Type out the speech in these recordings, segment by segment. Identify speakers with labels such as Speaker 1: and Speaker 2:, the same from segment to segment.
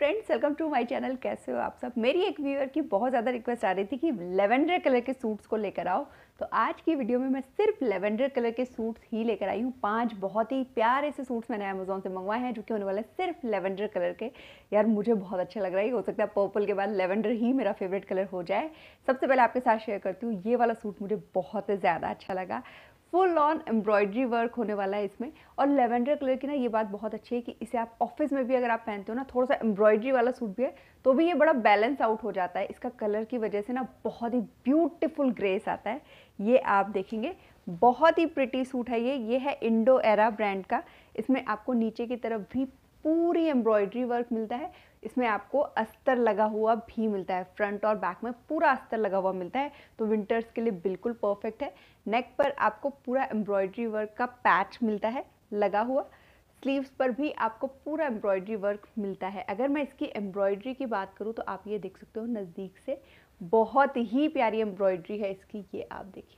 Speaker 1: friends welcome to my channel कैसे हो आप सब मेरी एक व्यूअर की बहुत ज़्यादा रिक्वेस्ट आ रही थी कि लेवेंडर कलर के सूट्स को लेकर आओ तो आज की वीडियो में मैं सिर्फ लेवेंडर कलर के सूट्स ही लेकर आई हूँ पांच बहुत ही प्यारे से सूट्स मैंने अमेजोन से मंगवाए हैं जो कि होने वाले सिर्फ लेवेंडर कलर के यार मुझे बहुत अच्छा लग रहा है हो सकता है पर्पल के बाद लेवेंडर ही मेरा फेवरेट कलर हो जाए सबसे पहले आपके साथ शेयर करती हूँ ये वाला सूट मुझे बहुत ज़्यादा अच्छा लगा फुल ऑन एम्ब्रॉयडरी वर्क होने वाला है इसमें और लेवेंडर कलर की ना ये बात बहुत अच्छी है कि इसे आप ऑफिस में भी अगर आप पहनते हो ना थोड़ा सा एम्ब्रॉयडरी वाला सूट भी है तो भी ये बड़ा बैलेंस आउट हो जाता है इसका कलर की वजह से ना बहुत ही ब्यूटिफुल ग्रेस आता है ये आप देखेंगे बहुत ही प्रिटी सूट है ये ये है इंडो एरा ब्रांड का इसमें आपको नीचे की तरफ भी पूरी एम्ब्रॉयडरी वर्क मिलता है इसमें आपको अस्तर लगा हुआ भी मिलता है फ्रंट और बैक में पूरा अस्तर लगा हुआ मिलता है तो विंटर्स के लिए बिल्कुल परफेक्ट है नेक पर आपको पूरा एम्ब्रॉयड्री वर्क का पैच मिलता है लगा हुआ स्लीव्स पर भी आपको पूरा एम्ब्रॉयड्री वर्क मिलता है अगर मैं इसकी एम्ब्रॉयड्री की बात करूँ तो आप ये देख सकते हो नज़दीक से बहुत ही प्यारी एम्ब्रॉयड्री है इसकी ये आप देखिए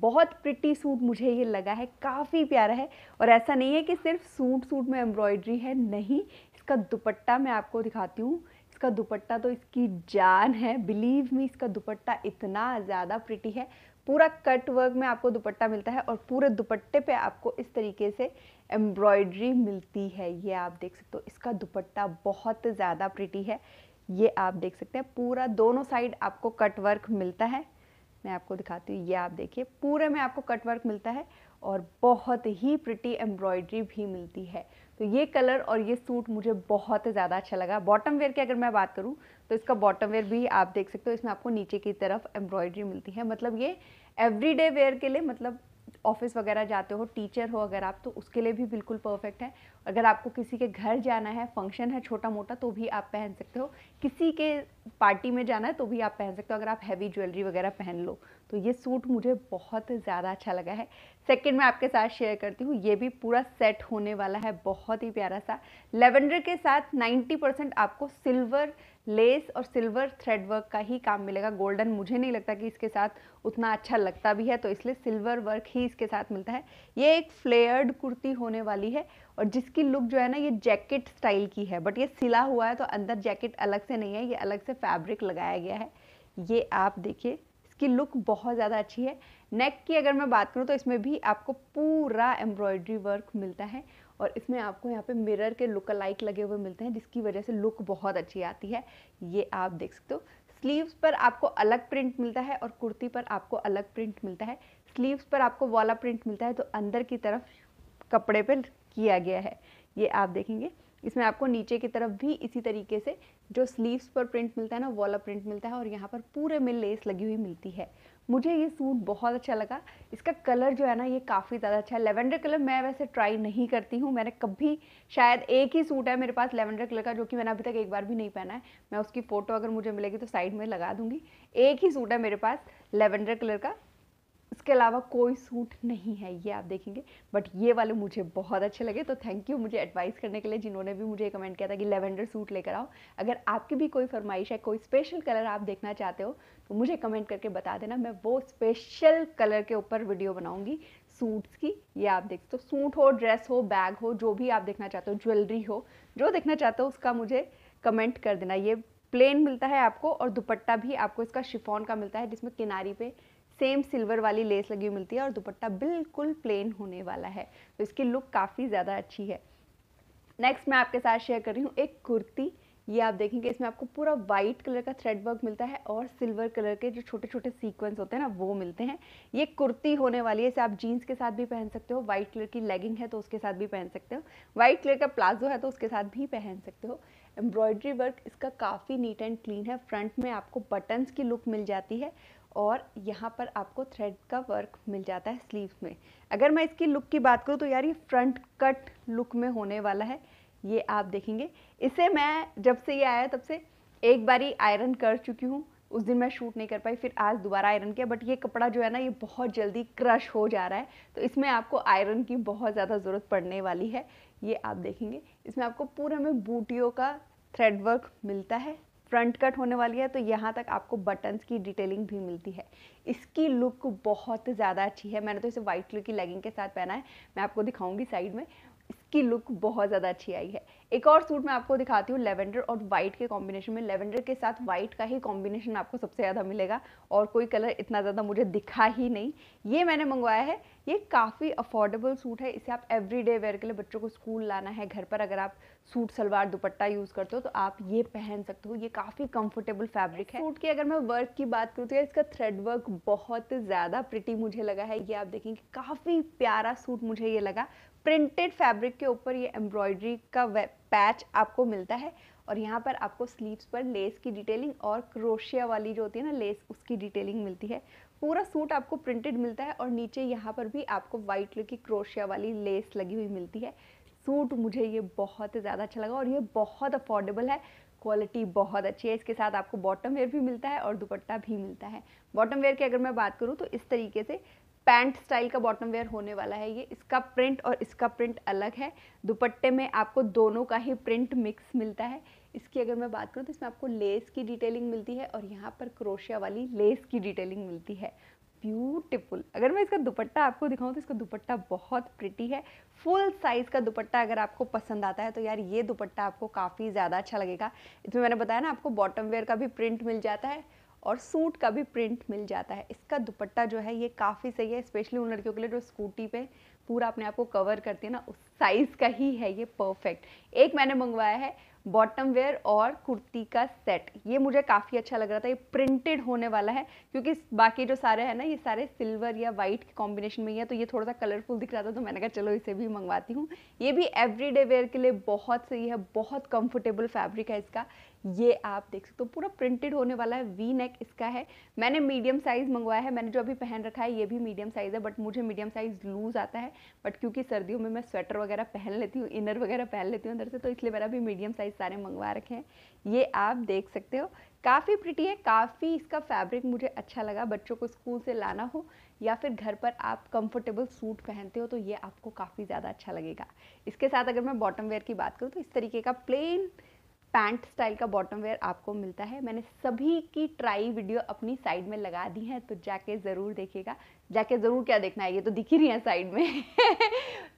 Speaker 1: बहुत प्रिटी सूट मुझे ये लगा है काफ़ी प्यारा है और ऐसा नहीं है कि सिर्फ सूट सूट में एम्ब्रॉयड्री है नहीं इसका दुपट्टा मैं आपको दिखाती हूँ इसका दुपट्टा तो इसकी जान है बिलीव मी इसका दुपट्टा इतना ज़्यादा प्रिटी है पूरा कट वर्क में आपको दुपट्टा मिलता है और पूरे दुपट्टे पे आपको इस तरीके से एम्ब्रॉयडरी मिलती है ये आप देख सकते हो इसका दुपट्टा बहुत ज़्यादा प्रिटी है ये आप देख सकते हैं पूरा दोनों साइड आपको कट वर्क मिलता है मैं आपको दिखाती हूँ ये आप देखिए पूरे में आपको कट वर्क मिलता है और बहुत ही प्रिटी एम्ब्रॉयडरी भी मिलती है तो ये कलर और ये सूट मुझे बहुत ज़्यादा अच्छा लगा बॉटम वेयर की अगर मैं बात करूँ तो इसका बॉटम वेयर भी आप देख सकते हो इसमें आपको नीचे की तरफ एम्ब्रॉयडरी मिलती है मतलब ये एवरीडे वेयर के लिए मतलब ऑफिस वगैरह जाते हो टीचर हो अगर आप तो उसके लिए भी बिल्कुल परफेक्ट है अगर आपको किसी के घर जाना है फंक्शन है छोटा मोटा तो भी आप पहन सकते हो किसी के पार्टी में जाना है तो भी आप पहन सकते हो अगर आप हैवी ज्वेलरी वगैरह पहन लो तो ये सूट मुझे बहुत ज़्यादा अच्छा लगा है सेकंड मैं आपके साथ शेयर करती हूँ ये भी पूरा सेट होने वाला है बहुत ही प्यारा सा लेवेंडर के साथ 90 परसेंट आपको सिल्वर लेस और सिल्वर थ्रेड वर्क का ही काम मिलेगा गोल्डन मुझे नहीं लगता कि इसके साथ उतना अच्छा लगता भी है तो इसलिए सिल्वर वर्क ही इसके साथ मिलता है ये एक फ्लेयर्ड कुर्ती होने वाली है और जिसकी लुक जो है ना ये जैकेट स्टाइल की है बट ये सिला हुआ है तो अंदर जैकेट अलग से नहीं है ये अलग से फैब्रिक लगाया गया है ये आप देखिए इसकी लुक बहुत ज़्यादा अच्छी है नेक की अगर मैं बात करूँ तो इसमें भी आपको पूरा एम्ब्रॉयड्री वर्क मिलता है और इसमें आपको यहाँ पे मिरर के लुक लाइक लगे हुए मिलते हैं जिसकी वजह से लुक बहुत अच्छी आती है ये आप देख सकते हो स्लीव्स पर आपको अलग प्रिंट मिलता है और कुर्ती पर आपको अलग प्रिंट मिलता है स्लीव्स पर आपको वाला प्रिंट मिलता है तो अंदर की तरफ कपड़े पर किया गया है ये आप देखेंगे इसमें आपको नीचे की तरफ भी इसी तरीके से जो स्लीव्स पर प्रिंट मिलता है ना वॉला प्रिंट मिलता है और यहाँ पर पूरे में लेस लगी हुई मिलती है मुझे ये सूट बहुत अच्छा लगा इसका कलर जो है ना ये काफ़ी ज़्यादा अच्छा है लेवेंडर कलर मैं वैसे ट्राई नहीं करती हूँ मैंने कभी शायद एक ही सूट है मेरे पास लेवेंडर कलर का जो कि मैंने अभी तक एक बार भी नहीं पहना है मैं उसकी फ़ोटो अगर मुझे मिलेगी तो साइड में लगा दूँगी एक ही सूट है मेरे पास लेवेंडर कलर का इसके अलावा कोई सूट नहीं है ये आप देखेंगे बट ये वाले मुझे बहुत अच्छे लगे तो थैंक यू मुझे एडवाइस करने के लिए जिन्होंने भी मुझे कमेंट किया था कि लेवेंडर सूट लेकर आओ अगर आपकी भी कोई फरमाइश है कोई स्पेशल कलर आप देखना चाहते हो तो मुझे कमेंट करके बता देना मैं वो स्पेशल कलर के ऊपर वीडियो बनाऊंगी सूट्स की ये आप देख तो सूट हो ड्रेस हो बैग हो जो भी आप देखना चाहते हो ज्वेलरी हो जो देखना चाहते हो उसका मुझे कमेंट कर देना ये प्लेन मिलता है आपको और दुपट्टा भी आपको इसका शिफॉन का मिलता है जिसमें किनारी पे सेम सिल्वर वाली लेस लगी हुई मिलती है और दुपट्टा बिल्कुल प्लेन होने वाला है तो इसकी लुक काफ़ी ज़्यादा अच्छी है नेक्स्ट मैं आपके साथ शेयर कर रही हूँ एक कुर्ती ये आप देखेंगे इसमें आपको पूरा वाइट कलर का थ्रेड वर्क मिलता है और सिल्वर कलर के जो छोटे छोटे सीक्वेंस होते हैं ना वो मिलते हैं ये कुर्ती होने वाली है इसे आप जीन्स के साथ भी पहन सकते हो वाइट कलर की लेगिंग है तो उसके साथ भी पहन सकते हो वाइट कलर का प्लाजो है तो उसके साथ भी पहन सकते हो एम्ब्रॉयडरी वर्क इसका काफ़ी नीट एंड क्लीन है फ्रंट में आपको बटन्स की लुक मिल जाती है और यहाँ पर आपको थ्रेड का वर्क मिल जाता है स्लीव्स में अगर मैं इसकी लुक की बात करूँ तो यार ये फ्रंट कट लुक में होने वाला है ये आप देखेंगे इसे मैं जब से ये आया तब से एक बारी आयरन कर चुकी हूँ उस दिन मैं शूट नहीं कर पाई फिर आज दोबारा आयरन किया बट ये कपड़ा जो है ना ये बहुत जल्दी क्रश हो जा रहा है तो इसमें आपको आयरन की बहुत ज़्यादा ज़रूरत पड़ने वाली है ये आप देखेंगे इसमें आपको पूरे में बूटियों का थ्रेड वर्क मिलता है फ्रंट कट होने वाली है तो यहाँ तक आपको बटन्स की डिटेलिंग भी मिलती है इसकी लुक बहुत ज़्यादा अच्छी है मैंने तो इसे वाइट कलर की लेगिंग के साथ पहना है मैं आपको दिखाऊंगी साइड में इसकी लुक बहुत ज़्यादा अच्छी आई है एक और सूट मैं आपको दिखाती हूँ लेवेंडर और वाइट के कॉम्बिनेशन में लेवेंडर के साथ वाइट का ही कॉम्बिनेशन आपको सबसे ज़्यादा मिलेगा और कोई कलर इतना ज़्यादा मुझे दिखा ही नहीं ये मैंने मंगवाया है ये काफ़ी अफोर्डेबल सूट है इसे आप एवरीडे वेयर के लिए बच्चों को स्कूल लाना है घर पर अगर आप सूट सलवार दुपट्टा यूज़ करते हो तो आप ये पहन सकते हो ये काफ़ी कंफर्टेबल फैब्रिक है सूट की अगर मैं वर्क की बात करूँ तो इसका थ्रेड वर्क बहुत ज़्यादा प्रिटी मुझे लगा है ये आप देखेंगे काफ़ी प्यारा सूट मुझे ये लगा प्रिंटेड फैब्रिक के ऊपर ये एम्ब्रॉयडरी का पैच आपको मिलता है और यहाँ पर आपको स्लीव्स पर लेस की डिटेलिंग और क्रोशिया वाली जो होती है ना लेस उसकी डिटेलिंग मिलती है पूरा सूट आपको प्रिंटेड मिलता है और नीचे यहाँ पर भी आपको वाइट कलर की क्रोशिया वाली लेस लगी हुई मिलती है सूट मुझे ये बहुत ज़्यादा अच्छा लगा और ये बहुत अफोर्डेबल है क्वालिटी बहुत अच्छी है इसके साथ आपको बॉटम वेयर भी मिलता है और दुपट्टा भी मिलता है बॉटम वेयर की अगर मैं बात करूँ तो इस तरीके से पैंट स्टाइल का बॉटम वेयर होने वाला है ये इसका प्रिंट और इसका प्रिंट अलग है दुपट्टे में आपको दोनों का ही प्रिंट मिक्स मिलता है इसकी अगर मैं बात करूँ तो इसमें आपको लेस की डिटेलिंग मिलती है और यहाँ पर क्रोशिया वाली लेस की डिटेलिंग मिलती है ब्यूटिफुल अगर मैं इसका दुपट्टा आपको दिखाऊं तो इसका दुपट्टा बहुत प्रिटी है फुल साइज़ का दुपट्टा अगर आपको पसंद आता है तो यार ये दुपट्टा आपको काफ़ी ज़्यादा अच्छा लगेगा इसमें मैंने बताया ना आपको बॉटम वेयर का भी प्रिंट मिल जाता है और सूट का भी प्रिंट मिल जाता है इसका दुपट्टा जो है ये काफ़ी सही है स्पेशली उन लड़कियों के लिए जो स्कूटी पे पूरा अपने आप को कवर करती है ना उस साइज़ का ही है ये परफेक्ट एक मैंने मंगवाया है बॉटम वेयर और कुर्ती का सेट ये मुझे काफ़ी अच्छा लग रहा था ये प्रिंटेड होने वाला है क्योंकि बाकी जो सारे हैं ना ये सारे सिल्वर या वाइट के कॉम्बिनेशन में ही है तो ये थोड़ा सा कलरफुल दिख रहा था तो मैंने कहा चलो इसे भी मंगवाती हूँ ये भी एवरीडे वेयर के लिए बहुत सही है बहुत कंफर्टेबल फैब्रिक है इसका ये आप देख सकते हो तो पूरा प्रिंटेड होने वाला है वी नेक इसका है मैंने मीडियम साइज़ मंगवाया है मैंने जो अभी पहन रखा है ये भी मीडियम साइज़ है बट मुझे मीडियम साइज़ लूज़ आता है बट क्योंकि सर्दियों में मैं स्वेटर वगैरह पहन लेती हूँ इनर वगैरह पहन लेती हूँ अंदर से तो इसलिए मेरा भी मीडियम साइज़ सारे मंगवा रखे हैं ये आप देख सकते हो काफ़ी प्रिटी है काफ़ी इसका फैब्रिक मुझे अच्छा लगा बच्चों को स्कूल से लाना हो या फिर घर पर आप कंफर्टेबल सूट पहनते हो तो ये आपको काफ़ी ज़्यादा अच्छा लगेगा इसके साथ अगर मैं बॉटम वेयर की बात करूँ तो इस तरीके का प्लेन पैंट स्टाइल का बॉटम वेयर आपको मिलता है मैंने सभी की ट्राई वीडियो अपनी साइड में लगा दी है तो जाके ज़रूर देखिएगा जाके ज़रूर क्या देखना है ये तो दिख ही रही है साइड में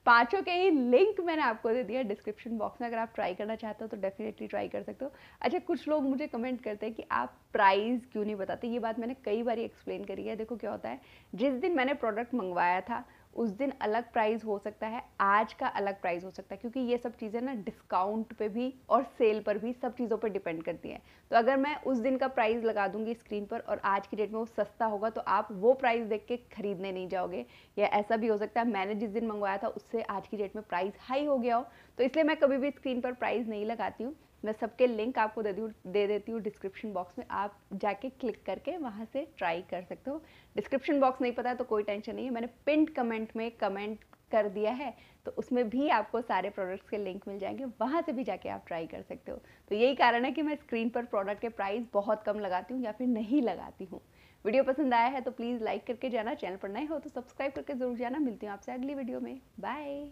Speaker 1: पांचों के ही लिंक मैंने आपको दे दिया डिस्क्रिप्शन बॉक्स में अगर आप ट्राई करना चाहते हो तो डेफिनेटली ट्राई कर सकते हो अच्छा कुछ लोग मुझे कमेंट करते हैं कि आप प्राइस क्यों नहीं बताते ये बात मैंने कई बार एक्सप्लेन करी है देखो क्या होता है जिस दिन मैंने प्रोडक्ट मंगवाया था उस दिन अलग प्राइस हो सकता है आज का अलग प्राइस हो सकता है क्योंकि ये सब चीज़ें ना डिस्काउंट पे भी और सेल पर भी सब चीज़ों पर डिपेंड करती हैं तो अगर मैं उस दिन का प्राइस लगा दूंगी स्क्रीन पर और आज की डेट में वो सस्ता होगा तो आप वो प्राइस देख के ख़रीदने नहीं जाओगे या ऐसा भी हो सकता है मैंने जिस दिन मंगवाया था उससे आज की डेट में प्राइस हाई हो गया हो तो इसलिए मैं कभी भी स्क्रीन पर प्राइस नहीं लगाती हूँ मैं सबके लिंक आपको दे दूँ दे देती हूँ डिस्क्रिप्शन बॉक्स में आप जाके क्लिक करके वहाँ से ट्राई कर सकते हो डिस्क्रिप्शन बॉक्स नहीं पता है तो कोई टेंशन नहीं है मैंने पिंड कमेंट में कमेंट कर दिया है तो उसमें भी आपको सारे प्रोडक्ट्स के लिंक मिल जाएंगे वहाँ से भी जाके आप ट्राई कर सकते हो तो यही कारण है कि मैं स्क्रीन पर प्रोडक्ट के प्राइस बहुत कम लगाती हूँ या फिर नहीं लगाती हूँ वीडियो पसंद आया है तो प्लीज़ लाइक करके जाना चैनल पर नए हो तो सब्सक्राइब करके ज़रूर जाना मिलती हूँ आपसे अगली वीडियो में बाय